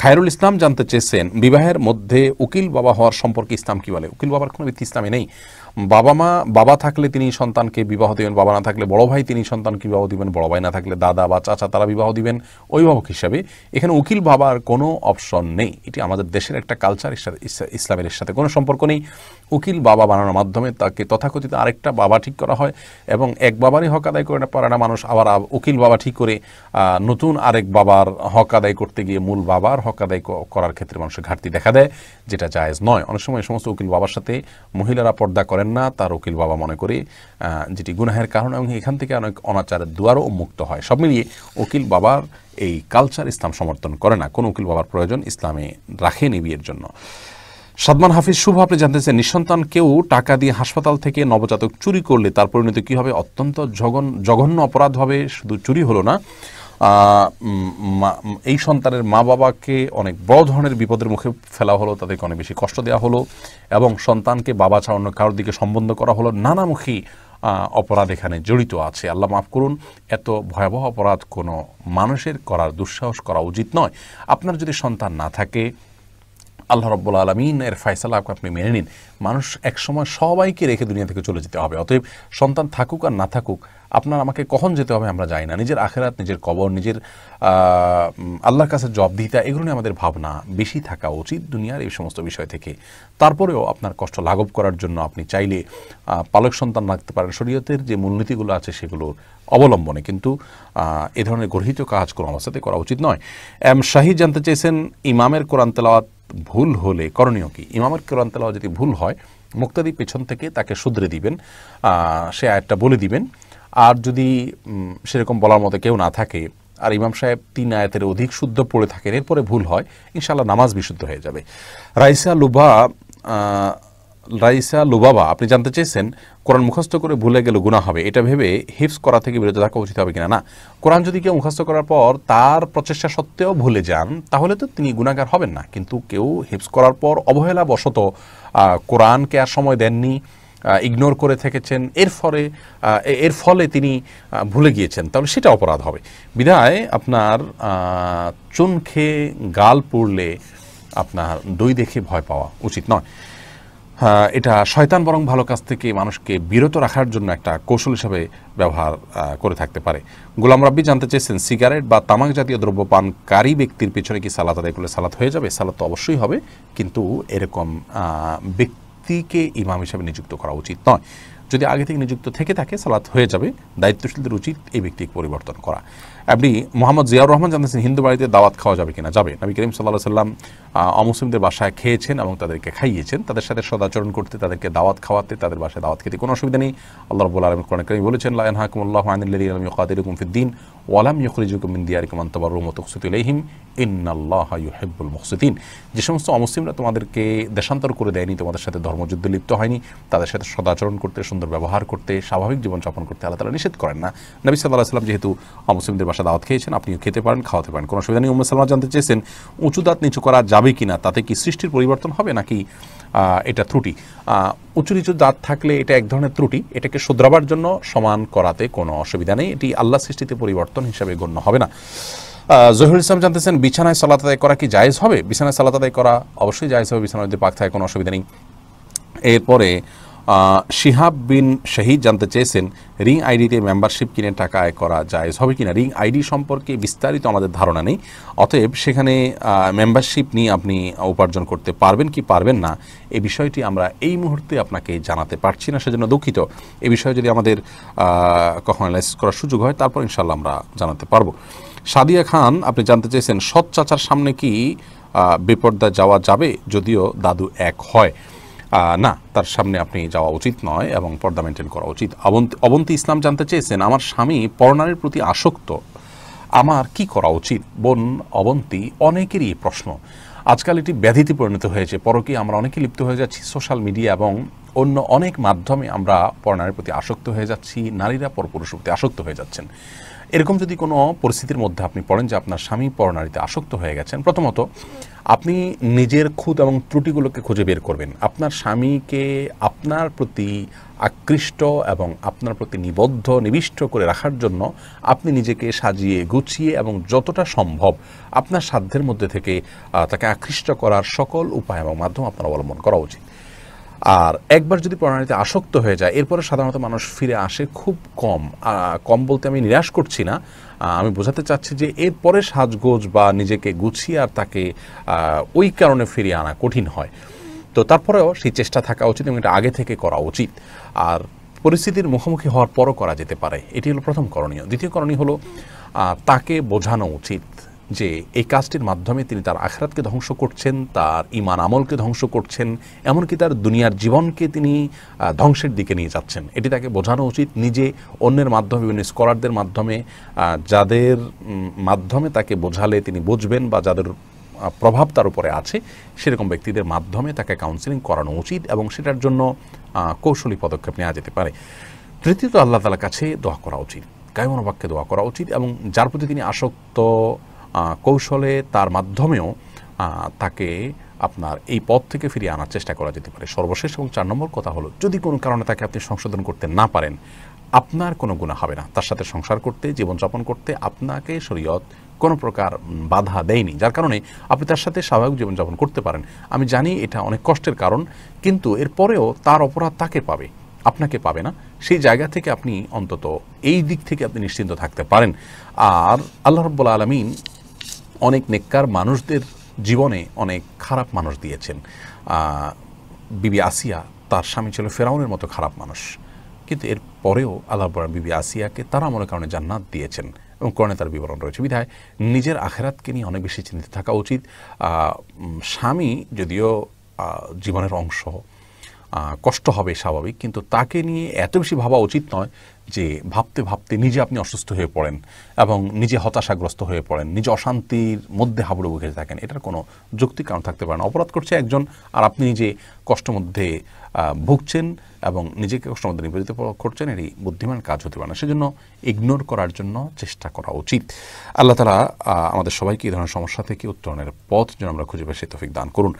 খায়রুল ইসলাম জানতে চেয়েছেন বিবাহের মধ্যে উকিল বাবা হওয়ার সম্পর্কে ইসলাম কি বলে উকিল বাবার কোনো ভিত্তি ইসলামে নেই বাবা মা বাবা থাকলে তিনি সন্তানকে বিবাহ দেবেন বাবা না থাকলে বড় ভাই তিনি সন্তানকে বিবাহ দিবেন বড় ভাই না থাকলে দাদা বা চাচা তারা বিবাহ দিবেন অভিভাবক হিসাবে এখানে উকিল বাবার কোনো অপশন নেই এটি আমাদের দেশের একটা কালচার ইসলামের সাথে কোনো সম্পর্ক নেই উকিল বাবা বানানোর মাধ্যমে তাকে তথাকথিত আরেকটা বাবা ঠিক করা হয় এবং এক বাবারই হক আদায় করে পারে না মানুষ আবার উকিল বাবা ঠিক করে নতুন আরেক বাবার হক আদায় করতে গিয়ে মূল বাবার হক আদায় করার ক্ষেত্রে মানুষের ঘাটতি দেখা দেয় যেটা জায়েজ নয় অনেক সময় সমস্ত উকিল বাবার সাথে মহিলারা পর্দা করে করেন না তার উকিল বাবা মনে করি যেটি গুনাহের কারণ এবং এখান থেকে অনেক অনাচারের দুয়ারও উন্মুক্ত হয় সব মিলিয়ে উকিল বাবার এই কালচার ইসলাম সমর্থন করে না কোনো উকিল বাবার প্রয়োজন ইসলামে রাখেনি বিয়ের জন্য সাদমান হাফিজ শুভ আপনি জানতেছেন নিঃসন্তান কেউ টাকা দিয়ে হাসপাতাল থেকে নবজাতক চুরি করলে তার পরিণতি কী হবে অত্যন্ত জঘন্য অপরাধ হবে শুধু চুরি হলো না এই সন্তানের মা বাবাকে অনেক বড় ধরনের বিপদের মুখে ফেলা হলো তাদেরকে অনেক বেশি কষ্ট দেওয়া হলো এবং সন্তানকে বাবা ছাড়া অন্য কারোর দিকে সম্বন্ধ করা হলো নানামুখী অপরাধ এখানে জড়িত আছে আল্লাহ মাফ করুন এত ভয়াবহ অপরাধ কোনো মানুষের করার দুঃসাহস করা উচিত নয় আপনার যদি সন্তান না থাকে আল্লাহ রব্বুল আলমিন এর ফয়সালা আপনি মেনে নিন মানুষ একসময় সবাইকে রেখে দুনিয়া থেকে চলে যেতে হবে অতএব সন্তান থাকুক আর না থাকুক আপনার আমাকে কখন যেতে হবে আমরা যাই না নিজের আখেরাত নিজের কবর নিজের আল্লাহর কাছে দিতা এগুলো নিয়ে আমাদের ভাবনা বেশি থাকা উচিত দুনিয়ার এই সমস্ত বিষয় থেকে তারপরেও আপনার কষ্ট লাঘব করার জন্য আপনি চাইলে পালক সন্তান রাখতে পারেন শরীয়তের যে মূলনীতিগুলো আছে সেগুলো অবলম্বনে কিন্তু এ ধরনের গর্হিত কাজ কোনো অবস্থাতে করা উচিত নয় এম শাহিদ জানতে চেয়েছেন ইমামের কোরআন তেলাওয়াত ভুল হলে করণীয় কি ইমামের কোরআন তেলাওয়া যদি ভুল হয় মুক্তাদি পেছন থেকে তাকে শুধরে দিবেন সে আয়াতটা বলে দিবেন আর যদি সেরকম বলার মতো কেউ না থাকে আর ইমাম সাহেব তিন আয়াতের অধিক শুদ্ধ পড়ে থাকেন এরপরে ভুল হয় ইনশাল্লাহ নামাজ বিশুদ্ধ হয়ে যাবে রাইসা লুবা রাইসা লুবাবা আপনি জানতে চেয়েছেন কোরআন মুখস্থ করে ভুলে গেলে গুণা হবে এটা ভেবে হিপস করা থেকে বিরত থাকা উচিত হবে কিনা না কোরআন যদি কেউ মুখস্থ করার পর তার প্রচেষ্টা সত্ত্বেও ভুলে যান তাহলে তো তিনি গুণাগার হবেন না কিন্তু কেউ হিপস করার পর অবহেলাবশত কোরআনকে আর সময় দেননি ইগনোর করে থেকেছেন এর ফলে এর ফলে তিনি ভুলে গিয়েছেন তাহলে সেটা অপরাধ হবে বিধায় আপনার চুন খেয়ে গাল পড়লে আপনার দই দেখে ভয় পাওয়া উচিত নয় এটা শয়তান বরং ভালো কাজ থেকে মানুষকে বিরত রাখার জন্য একটা কৌশল হিসাবে ব্যবহার করে থাকতে পারে গোলাম রাব্বি জানতে চেয়েছেন সিগারেট বা তামাক জাতীয় দ্রব্য পানকারী ব্যক্তির পিছনে কি সালাত আদায় করলে সালাত হয়ে যাবে সালাত তো অবশ্যই হবে কিন্তু এরকম ব্যক্তিকে ইমাম হিসাবে নিযুক্ত করা উচিত নয় যদি আগে থেকে নিযুক্ত থেকে থাকে সালাত হয়ে যাবে দায়িত্বশীলদের উচিত এই ব্যক্তিকে পরিবর্তন করা আপনি মোহাম্মদ জিয়াউর রহমান জানতেছেন হিন্দু বাড়িতে দাওয়াত খাওয়া যাবে কিনা যাবে নবী করিম সাল্লাহ সাল্লাম অমুসলিমদের বাসায় খেয়েছেন এবং তাদেরকে খাইয়েছেন তাদের সাথে সদাচরণ করতে তাদেরকে দাওয়াত খাওয়াতে তাদের বাসায় দাওয়াত খেতে কোনো অসুবিধা নেই আল্লাহ রবুল আলম কোরআন করিম বলেছেন লায়ন হাকুমুল্লাহ আনিল্লি আলম ইকাদির ফিদ্দিন ওয়ালাম ইয়খরিজুকুম ইন্দিয়ার কুমান তবর রুমতুকসুতুলহিম ইন্নাল্লাহ ইউহেব্বুল মুহসুদ্দিন যে সমস্ত অমুসলিমরা তোমাদেরকে দেশান্তর করে দেয়নি তোমাদের সাথে ধর্মযুদ্ধে লিপ্ত হয়নি তাদের সাথে সদাচরণ করতে সুন্দর ব্যবহার করতে স্বাভাবিক জীবনযাপন করতে আল্লাহ তালা নিষেধ করেন না নবী সাল্লাহ সাল্লাম যেহেতু অমুসলিমদের বাসা দাওয়াত খেয়েছেন আপনিও খেতে পারেন খাওয়াতে পারেন কোনো অসুবিধা নেই উম্মে সালমা জানতে চেয়েছেন উঁচু দাঁত নিচু করা যাবে কি না তাতে কি সৃষ্টির পরিবর্তন হবে নাকি এটা ত্রুটি উঁচু নিচু দাঁত থাকলে এটা এক ধরনের ত্রুটি এটাকে শুধরাবার জন্য সমান করাতে কোনো অসুবিধা নেই এটি আল্লাহ সৃষ্টিতে পরিবর্তন হিসাবে গণ্য হবে না জহির ইসলাম জানতেছেন বিছানায় সালাত আদায় করা কি জায়েজ হবে বিছানায় সালাত আদায় করা অবশ্যই জায়েজ হবে বিছানার যদি পাক থাকে কোনো অসুবিধা নেই এরপরে শিহাব বিন শহীদ জানতে চেয়েছেন রিং আইডিতে মেম্বারশিপ কিনে টাকা আয় করা যায় হবে কিনা রিং আইডি সম্পর্কে বিস্তারিত আমাদের ধারণা নেই অতএব সেখানে মেম্বারশিপ নিয়ে আপনি উপার্জন করতে পারবেন কি পারবেন না এ বিষয়টি আমরা এই মুহূর্তে আপনাকে জানাতে পারছি না সেজন্য দুঃখিত এ বিষয়ে যদি আমাদের কখন অ্যানালাইজ করার সুযোগ হয় তারপর ইনশাল্লাহ আমরা জানাতে পারবো সাদিয়া খান আপনি জানতে চেয়েছেন সৎ চাচার সামনে কি বিপর্দা যাওয়া যাবে যদিও দাদু এক হয় না তার সামনে আপনি যাওয়া উচিত নয় এবং পর্দা মেনটেন করা উচিত অবন্তী ইসলাম জানতে চেয়েছেন আমার স্বামী পরনারের প্রতি আসক্ত আমার কি করা উচিত বোন অবন্তী অনেকেরই প্রশ্ন আজকাল এটি ব্যাধিতে পরিণত হয়েছে পরকে আমরা অনেকে লিপ্ত হয়ে যাচ্ছি সোশ্যাল মিডিয়া এবং অন্য অনেক মাধ্যমে আমরা পরনারীর প্রতি আসক্ত হয়ে যাচ্ছি নারীরা পরপুরুষের প্রতি আসক্ত হয়ে যাচ্ছেন এরকম যদি কোনো পরিস্থিতির মধ্যে আপনি পড়েন যে আপনার স্বামী পরনারীতে আসক্ত হয়ে গেছেন প্রথমত আপনি নিজের খুদ এবং ত্রুটিগুলোকে খুঁজে বের করবেন আপনার স্বামীকে আপনার প্রতি আকৃষ্ট এবং আপনার প্রতি নিবদ্ধ নিবিষ্ট করে রাখার জন্য আপনি নিজেকে সাজিয়ে গুছিয়ে এবং যতটা সম্ভব আপনার সাধ্যের মধ্যে থেকে তাকে আকৃষ্ট করার সকল উপায় এবং মাধ্যম আপনার অবলম্বন করা উচিত আর একবার যদি প্রণালীতে আসক্ত হয়ে যায় এরপরে সাধারণত মানুষ ফিরে আসে খুব কম কম বলতে আমি নিরাশ করছি না আমি বোঝাতে চাচ্ছি যে এরপরে সাজগোজ বা নিজেকে গুছিয়ে আর তাকে ওই কারণে ফিরিয়ে আনা কঠিন হয় তো তারপরেও সেই চেষ্টা থাকা উচিত এবং এটা আগে থেকে করা উচিত আর পরিস্থিতির মুখোমুখি হওয়ার পরও করা যেতে পারে এটি হলো প্রথম করণীয় দ্বিতীয় করণীয় হলো তাকে বোঝানো উচিত যে এই কাজটির মাধ্যমে তিনি তার আখরাতকে ধ্বংস করছেন তার ইমান আমলকে ধ্বংস করছেন এমনকি তার দুনিয়ার জীবনকে তিনি ধ্বংসের দিকে নিয়ে যাচ্ছেন এটি তাকে বোঝানো উচিত নিজে অন্যের মাধ্যমে বিভিন্ন স্কলারদের মাধ্যমে যাদের মাধ্যমে তাকে বোঝালে তিনি বুঝবেন বা যাদের প্রভাব তার উপরে আছে সেরকম ব্যক্তিদের মাধ্যমে তাকে কাউন্সিলিং করানো উচিত এবং সেটার জন্য কৌশলী পদক্ষেপ নেওয়া যেতে পারে তৃতীয়ত আল্লাহ তালার কাছে দোয়া করা উচিত কায়মনোবাক্যে দোয়া করা উচিত এবং যার প্রতি তিনি আসক্ত কৌশলে তার মাধ্যমেও তাকে আপনার এই পথ থেকে ফিরিয়ে আনার চেষ্টা করা যেতে পারে সর্বশেষ এবং চার নম্বর কথা হলো যদি কোনো কারণে তাকে আপনি সংশোধন করতে না পারেন আপনার কোনো গুণা হবে না তার সাথে সংসার করতে জীবনযাপন করতে আপনাকে শরীয়ত কোনো প্রকার বাধা দেয়নি যার কারণে আপনি তার সাথে স্বাভাবিক জীবনযাপন করতে পারেন আমি জানি এটা অনেক কষ্টের কারণ কিন্তু এরপরেও তার অপরাধ তাকে পাবে আপনাকে পাবে না সেই জায়গা থেকে আপনি অন্তত এই দিক থেকে আপনি নিশ্চিন্ত থাকতে পারেন আর আল্লাহ রব্বুল আলমিন অনেক নেককার মানুষদের জীবনে অনেক খারাপ মানুষ দিয়েছেন বিবি আসিয়া তার স্বামী ছিল ফেরাউনের মতো খারাপ মানুষ কিন্তু এর পরেও আল্লাহ বিবি আসিয়াকে তারা মনে কারণে জান্নাত দিয়েছেন এবং কর্ণে তার বিবরণ রয়েছে বিধায় নিজের আখেরাতকে নিয়ে অনেক বেশি চিন্তিত থাকা উচিত স্বামী যদিও জীবনের অংশ কষ্ট হবে স্বাভাবিক কিন্তু তাকে নিয়ে এত বেশি ভাবা উচিত নয় যে ভাবতে ভাবতে নিজে আপনি অসুস্থ হয়ে পড়েন এবং নিজে হতাশাগ্রস্ত হয়ে পড়েন নিজে অশান্তির মধ্যে হাবুডুবু বুঝে থাকেন এটার কোনো যুক্তি কারণ থাকতে পারে না অপরাধ করছে একজন আর আপনি নিজে কষ্ট মধ্যে ভুগছেন এবং নিজেকে কষ্ট মধ্যে নিবেদিত করছেন এটি বুদ্ধিমান কাজ হতে পারে না সেজন্য ইগনোর করার জন্য চেষ্টা করা উচিত আল্লাহ তালা আমাদের সবাইকে এই ধরনের সমস্যা থেকে উত্তরণের পথ যেন আমরা খুঁজে পেয়েছি সে তফিক দান করুন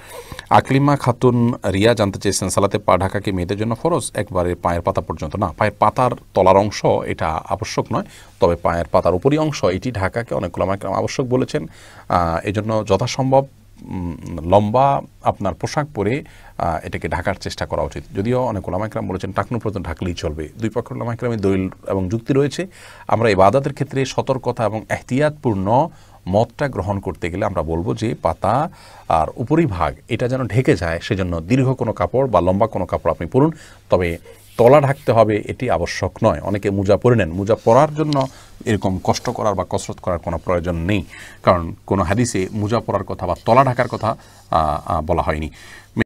আকলিমা খাতুন রিয়া জানতে চেয়েছেন সালাতে পা ঢাকাকে মেয়েদের জন্য ফরজ একবারে পায়ের পাতা পর্যন্ত না পায়ের পাতার তলা তলার অংশ এটা আবশ্যক নয় তবে পায়ের পাতার উপরই অংশ এটি ঢাকাকে অনেক গোলামাইকরাম আবশ্যক বলেছেন এজন্য যথাসম্ভব লম্বা আপনার পোশাক পরে এটাকে ঢাকার চেষ্টা করা উচিত যদিও অনেক ওলামাইকরাম বলেছেন টাকনু পর্যন্ত ঢাকলেই চলবে দুই পক্ষ ওলামাইকরামের দলিল এবং যুক্তি রয়েছে আমরা এই বাদাতের ক্ষেত্রে সতর্কতা এবং এহতিয়াতপূর্ণ মতটা গ্রহণ করতে গেলে আমরা বলবো যে পাতা আর উপরিভাগ এটা যেন ঢেকে যায় সেজন্য দীর্ঘ কোনো কাপড় বা লম্বা কোনো কাপড় আপনি পরুন তবে তলা ঢাকতে হবে এটি আবশ্যক নয় অনেকে মোজা পরে নেন মোজা পরার জন্য এরকম কষ্ট করার বা কসরত করার কোনো প্রয়োজন নেই কারণ কোনো হাদিসে মোজা পরার কথা বা তলা ঢাকার কথা বলা হয়নি